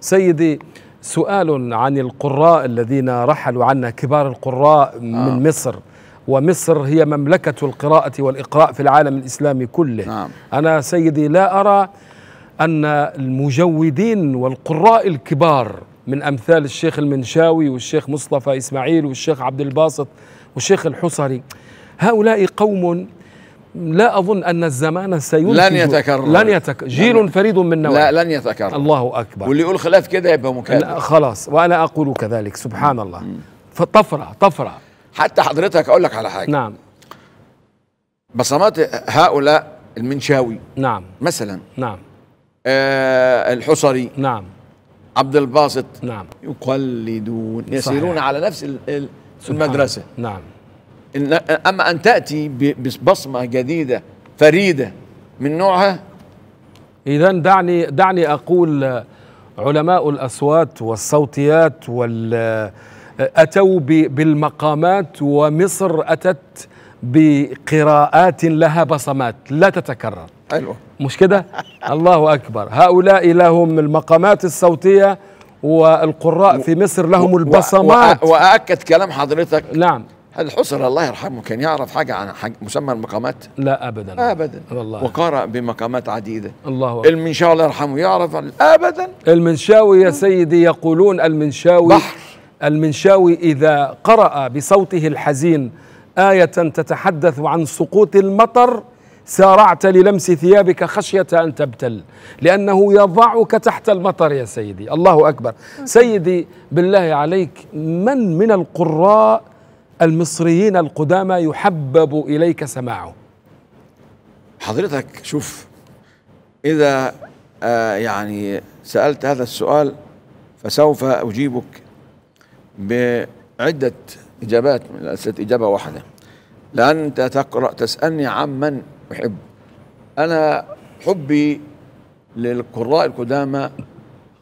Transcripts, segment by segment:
سيدي سؤال عن القراء الذين رحلوا عنا كبار القراء من آه. مصر ومصر هي مملكة القراءة والإقراء في العالم الإسلامي كله نعم. آه. أنا سيدي لا أرى أن المجودين والقراء الكبار من أمثال الشيخ المنشاوي والشيخ مصطفى إسماعيل والشيخ عبد الباسط والشيخ الحصري هؤلاء قوم لا أظن أن الزمان سينتج لن يتكرر لن يتكرر جيل فريد من نوعه لا لن يتكرر الله أكبر واللي يقول خلاف كده يبقى مكذب خلاص وأنا أقول كذلك سبحان الله طفرة طفرة حتى حضرتك أقول لك على حاجة نعم بصمات هؤلاء المنشاوي نعم مثلا نعم آه الحصري نعم عبد الباسط نعم يقلدون يسيرون على نفس المدرسة نعم إن أما أن تأتي ببصمة جديدة فريدة من نوعها إذا دعني دعني أقول آه، علماء الأصوات والصوتيات وال آه، أتوا بالمقامات ومصر أتت بقراءات لها بصمات لا تتكرر أيوة. مش كده الله أكبر هؤلاء لهم المقامات الصوتية والقراء في مصر لهم البصمات وأكد كلام حضرتك نعم هل الله يرحمه كان يعرف حاجة عن حاجة مسمى المقامات؟ لا أبدا أبدا والله وقرأ بمقامات عديدة الله أكبر. المنشاوي الله يرحمه يعرف أبدا المنشاوي يا سيدي يقولون المنشاوي بحر المنشاوي إذا قرأ بصوته الحزين آية تتحدث عن سقوط المطر سارعت للمس ثيابك خشية أن تبتل لأنه يضعك تحت المطر يا سيدي الله أكبر سيدي بالله عليك من من القراء المصريين القدامى يحبب إليك سماعه حضرتك شوف إذا آه يعني سألت هذا السؤال فسوف أجيبك بعدة إجابات ليست إجابة واحدة لأن أنت تقرأ تسألني عن من أحب أنا حبي للقراء القدامى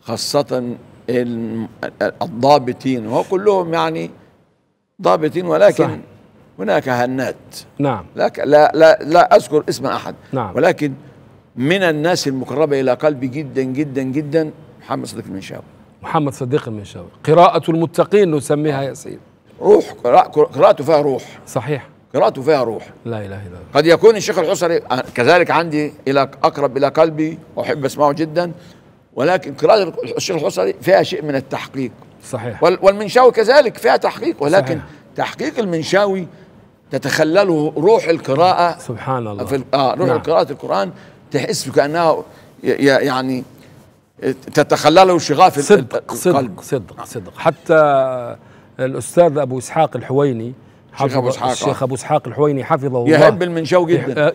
خاصة الضابطين وكلهم يعني ضابط ولكن صح. هناك هنات نعم لك لا لا لا اذكر اسم احد نعم ولكن من الناس المقربه الى قلبي جدا جدا جدا محمد صديق المنشاوي محمد صديق المنشاوي قراءة المتقين نسميها يا سيد روح قراءته فيها روح صحيح قراءته فيها روح لا اله الا الله قد يكون الشيخ الحصري كذلك عندي الى اقرب الى قلبي واحب اسمعه جدا ولكن قراءة الشيخ الحصري فيها شيء من التحقيق صحيح والمنشاوي كذلك فيها تحقيق ولكن صحيح. تحقيق المنشاوي تتخلله روح القراءة سبحان الله في آه روح نعم. قراءة القرآن تحس كأنها يعني تتخلله شغاف صدق القلب صدق صدق نعم. صدق حتى الأستاذ أبو إسحاق الحويني حفظ ابو اسحاق الشيخ ابو اسحاق الحويني حفظه الله يهب المنشاو جدا آه،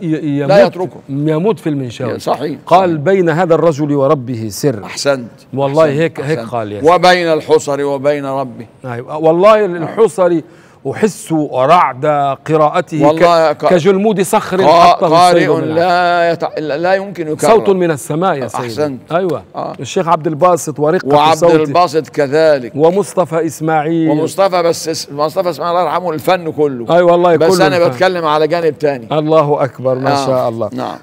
لا يتركه يموت في المنشاو صحيح قال صحيح بين هذا الرجل وربه سر احسنت والله أحسنت هيك أحسنت هيك قال يعني وبين الحصر وبين ربه نعم. والله الحصري آه. أحس رعد قراءته والله كجلمود صخر قارئ لا, يتع... لا يمكن يكرر صوت من السماء يا سيدي أحسنت أيوة آه. الشيخ عبد الباسط ورقة وعبد صوته. الباسط كذلك ومصطفى إسماعيل ومصطفى بس اس... مصطفى إسماعيل الله يرحمه الفن كله أيوة والله بس أنا الفن. بتكلم على جانب ثاني الله أكبر ما آه. شاء الله نعم